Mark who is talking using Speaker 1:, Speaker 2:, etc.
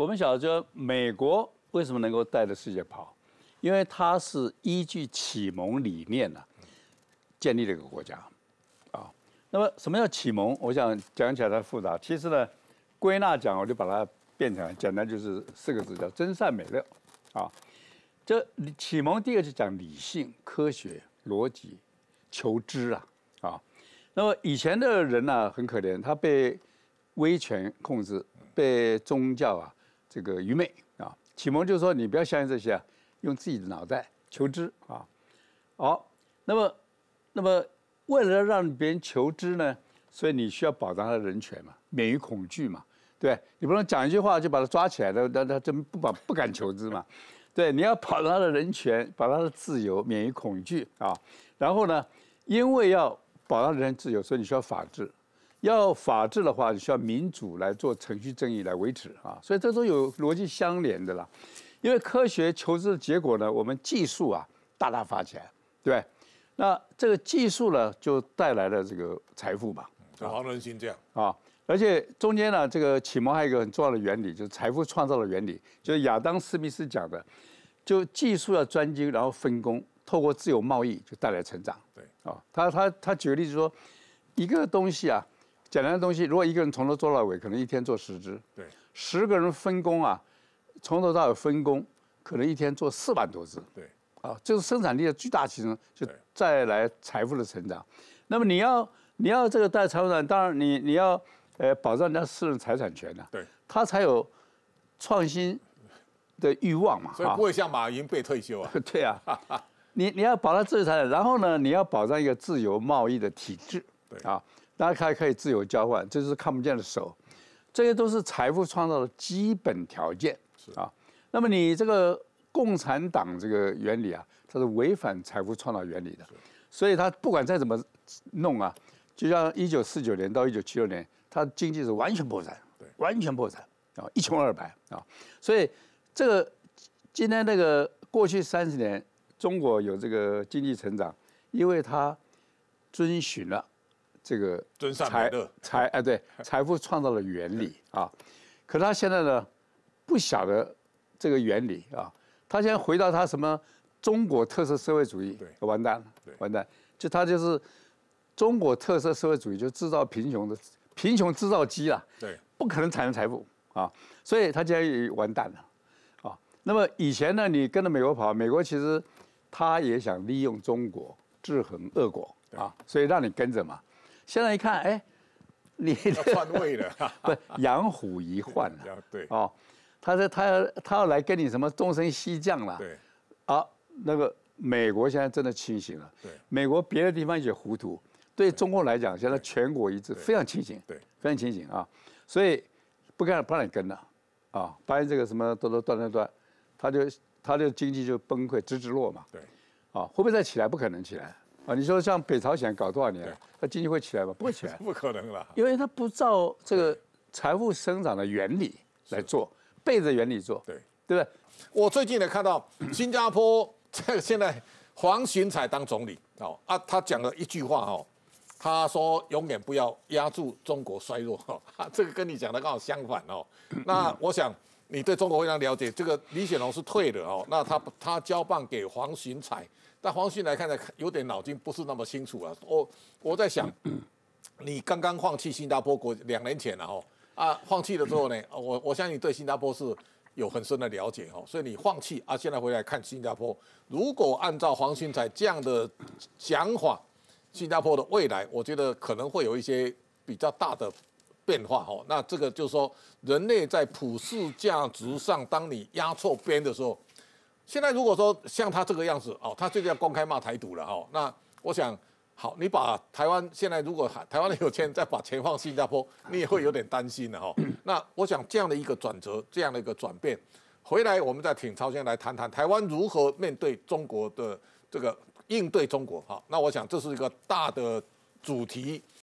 Speaker 1: 我们晓得，美国为什么能够带着世界跑？因为它是依据启蒙理念呢，建立这个国家，啊。那么什么叫启蒙？我想讲起来它复杂，其实呢，归纳讲我就把它变成简单，就是四个字叫真善美乐，啊。这启蒙第二是讲理性、科学、逻辑、求知啊，啊。那么以前的人呢，很可怜，他被威权控制，被宗教啊。这个愚昧啊，启蒙就是说你不要相信这些用自己的脑袋求知啊。好，那么那么为了让别人求知呢，所以你需要保障他的人权嘛，免于恐惧嘛，对，你不能讲一句话就把他抓起来，他那他真不把不敢求知嘛，对，你要保障他的人权，把他的自由免于恐惧啊。然后呢，因为要保障人自由，所以你需要法治。要法治的话，你需要民主来做程序正义来维持啊，所以这都有逻辑相连的啦。因为科学求知的结果呢，我们技术啊大大发展，对那这个技术呢，就带来了这个财富吧，
Speaker 2: 好黄仁勋这样
Speaker 1: 啊。而且中间呢，这个启蒙还有一个很重要的原理，就是财富创造的原理，就是亚当·斯密斯讲的，就技术要专精，然后分工，透过自由贸易就带来成长。对啊，他他他举个例子说，一个东西啊。简单的东西，如果一个人从头做到尾，可能一天做十只。对。十个人分工啊，从头到尾分工，可能一天做四万多只。对。啊，这是生产力的巨大提升，就再来财富的成长。那么你要你要这个带财务增长，当然你你要呃保障人家私人财产权呐。对。他才有创新的欲望嘛。所以不会
Speaker 2: 像马云被退休啊。
Speaker 1: 对啊。你你要保障自己财产，然后呢，你要保障一个自由贸易的体制。对。啊。大家可以可以自由交换，这是看不见的手，这些都是财富创造的基本条件，是啊。那么你这个共产党这个原理啊，它是违反财富创造原理的，所以它不管再怎么弄啊，就像一九四九年到一九七六年，它经济是完全破产，对，完全破产啊，一穷二白啊。所以这个今天那个过去三十年中国有这个经济成长，因为它遵循了。这个财财哎，对，财富创造的原理 啊，可他现在呢不晓得这个原理啊，他现在回到他什么中国特色社会主义，对，完蛋了，完蛋，就他就是中国特色社会主义就制造贫穷的贫穷制造机了，对，不可能产生财富啊，所以他现在也完蛋了啊。那么以前呢，你跟着美国跑，美国其实他也想利用中国制衡俄国啊，所以让你跟着嘛。现在一看，哎，你篡 位了，不养虎遗患了，对哦，他说他要他要来跟你什么东升西降了，对啊，那个美国现在真的清醒了，对美国别的地方也糊涂，对中国来讲现在全国一致非常清醒，对非常清醒啊，所以不敢不让你跟了，啊，发现这个什么断断断断断，他就他的经济就崩溃直直落嘛，对啊，会不会再起来？不可能起来。啊，你说像北朝鲜搞多少年，它经济会起来吗？不会起来，不可能了，因为它不照这个财富生长的原理来做，背着原理做，对对不对？
Speaker 2: 我最近呢看到新加坡，这现在黄循彩当总理，哦啊，他讲了一句话，哦，他说永远不要压住中国衰弱，这个跟你讲的刚好相反哦。那我想。你对中国非常了解，这个李显龙是退了哦，那他他交棒给黄循才，但黄循来看呢，有点脑筋不是那么清楚啊。我我在想，你刚刚放弃新加坡国两年前了哦，啊，放弃了之后呢，我我相信你对新加坡是有很深的了解哦，所以你放弃啊，现在回来看新加坡，如果按照黄循才这样的想法，新加坡的未来，我觉得可能会有一些比较大的。变化哦，那这个就是说，人类在普世价值上，当你压错边的时候，现在如果说像他这个样子哦，他最近要公开骂台独了哈，那我想，好，你把台湾现在如果台湾的有钱再把钱放新加坡，你也会有点担心的哈。那我想这样的一个转折，这样的一个转变，回来我们再请超先来谈谈台湾如何面对中国的这个应对中国。哈。那我想这是一个大的主题。